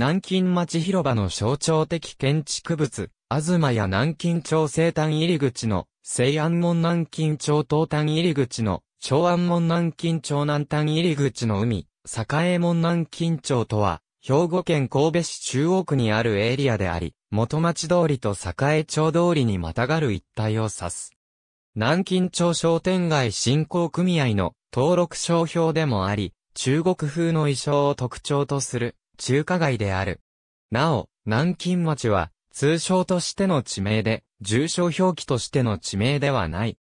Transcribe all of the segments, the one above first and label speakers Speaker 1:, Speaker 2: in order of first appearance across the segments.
Speaker 1: 南京町広場の象徴的建築物、東や南京町西端入り口の、西安門南京町東端入り口の、長安門南京町南端入り口の海、栄門南京町とは、兵庫県神戸市中央区にあるエリアであり、元町通りと栄町通りにまたがる一帯を指す。南京町商店街振興組合の登録商標でもあり、中国風の衣装を特徴とする中華街である。なお、南京町は、通称としての地名で、重症表記としての地名ではない。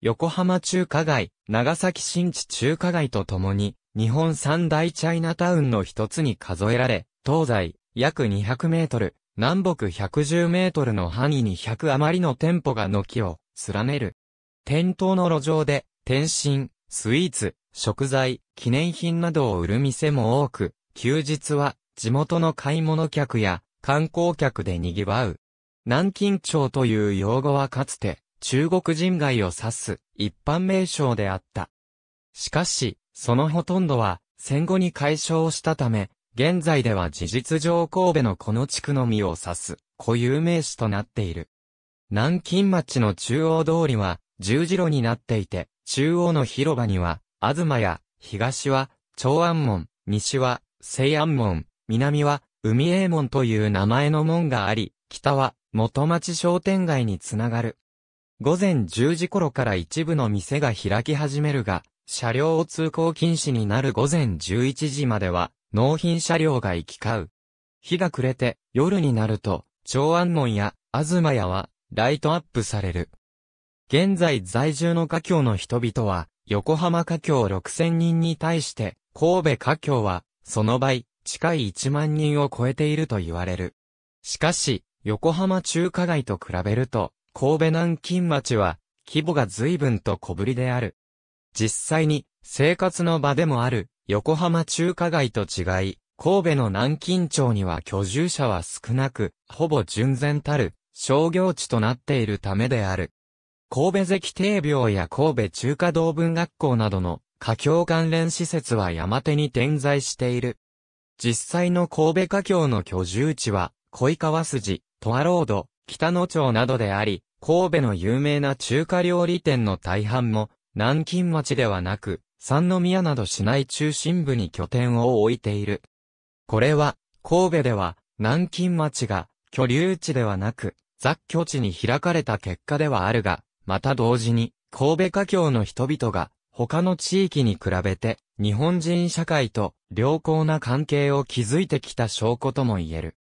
Speaker 1: 横浜中華街、長崎新地中華街とともに、日本三大チャイナタウンの一つに数えられ、東西、約200メートル、南北110メートルの範囲に100余りの店舗が軒を連ねる。店頭の路上で、点心、スイーツ、食材、記念品などを売る店も多く、休日は地元の買い物客や観光客で賑わう。南京町という用語はかつて中国人街を指す一般名称であった。しかし、そのほとんどは戦後に解消したため、現在では事実上神戸のこの地区のみを指す固有名詞となっている。南京町の中央通りは十字路になっていて、中央の広場には、東や、東は、長安門、西は、西安門、南は、海英門という名前の門があり、北は、元町商店街につながる。午前10時頃から一部の店が開き始めるが、車両を通行禁止になる午前11時までは、納品車両が行き交う。日が暮れて、夜になると、長安門や、東屋は、ライトアップされる。現在在住の華境の人々は、横浜華境6000人に対して、神戸華境はその倍、近い1万人を超えていると言われる。しかし、横浜中華街と比べると、神戸南京町は、規模が随分と小ぶりである。実際に、生活の場でもある、横浜中華街と違い、神戸の南京町には居住者は少なく、ほぼ純然たる、商業地となっているためである。神戸関定病や神戸中華道文学校などの華僑関連施設は山手に点在している。実際の神戸華僑の居住地は、恋川筋、トアロード、北野町などであり、神戸の有名な中華料理店の大半も、南京町ではなく、三宮など市内中心部に拠点を置いている。これは、神戸では、南京町が、居留地ではなく、雑居地に開かれた結果ではあるが、また同時に、神戸華僑の人々が、他の地域に比べて日本人社会と良好な関係を築いてきた証拠とも言える。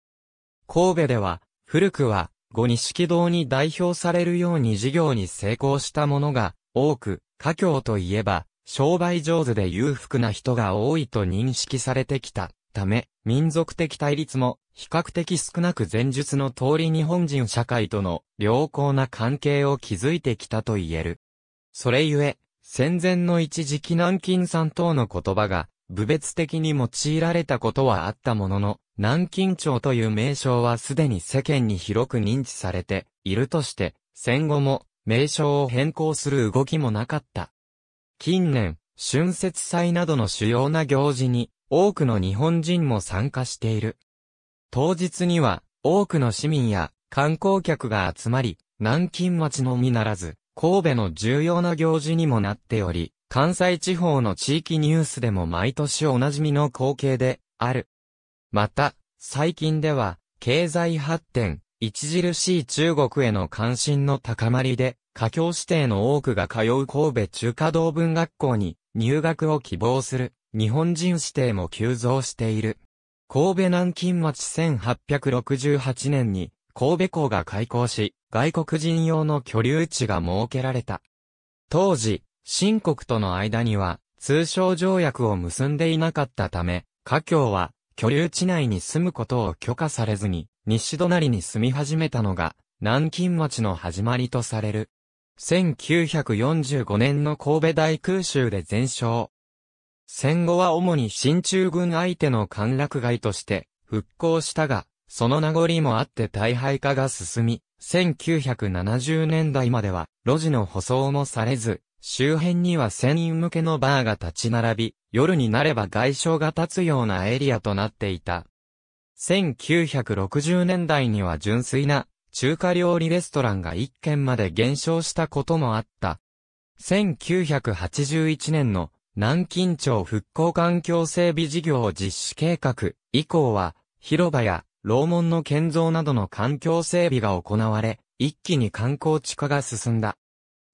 Speaker 1: 神戸では古くは五錦堂に代表されるように事業に成功したものが多く、家境といえば商売上手で裕福な人が多いと認識されてきたため、民族的対立も比較的少なく前述の通り日本人社会との良好な関係を築いてきたと言える。それゆえ、戦前の一時期南京さん等の言葉が、部別的に用いられたことはあったものの、南京町という名称はすでに世間に広く認知されているとして、戦後も名称を変更する動きもなかった。近年、春節祭などの主要な行事に多くの日本人も参加している。当日には多くの市民や観光客が集まり、南京町のみならず、神戸の重要な行事にもなっており、関西地方の地域ニュースでも毎年おなじみの光景である。また、最近では、経済発展、著しい中国への関心の高まりで、家境指定の多くが通う神戸中華道文学校に入学を希望する日本人指定も急増している。神戸南京町1868年に神戸港が開港し、外国人用の居留地が設けられた。当時、新国との間には、通商条約を結んでいなかったため、華僑は、居留地内に住むことを許可されずに、西隣に住み始めたのが、南京町の始まりとされる。1945年の神戸大空襲で全焼。戦後は主に新中軍相手の歓楽街として復興したが、その名残もあって大廃化が進み、1970年代までは、路地の舗装もされず、周辺には船員向けのバーが立ち並び、夜になれば外傷が立つようなエリアとなっていた。1960年代には純粋な中華料理レストランが1軒まで減少したこともあった。1981年の南京町復興環境整備事業実施計画以降は広場や楼門の建造などの環境整備が行われ、一気に観光地化が進んだ。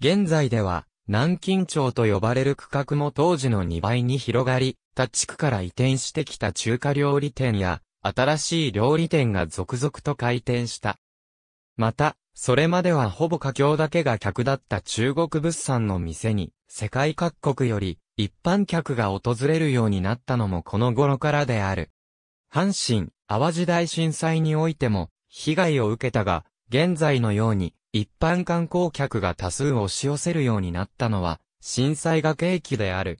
Speaker 1: 現在では、南京町と呼ばれる区画も当時の2倍に広がり、他地区から移転してきた中華料理店や、新しい料理店が続々と開店した。また、それまではほぼ華僑だけが客だった中国物産の店に、世界各国より一般客が訪れるようになったのもこの頃からである。阪神、淡路大震災においても、被害を受けたが、現在のように、一般観光客が多数押し寄せるようになったのは、震災が契機である。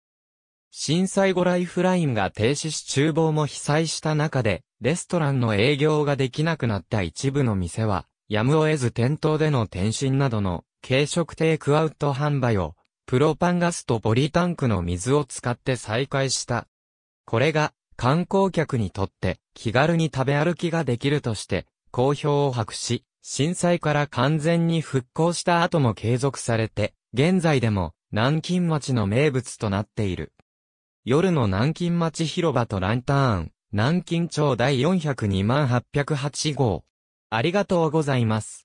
Speaker 1: 震災後ライフラインが停止し厨房も被災した中で、レストランの営業ができなくなった一部の店は、やむを得ず店頭での転身などの軽食テイクアウト販売を、プロパンガスとボリタンクの水を使って再開した。これが観光客にとって気軽に食べ歩きができるとして好評を博し、震災から完全に復興した後も継続されて、現在でも南京町の名物となっている。夜の南京町広場とランターン、南京町第402万808号。ありがとうございます。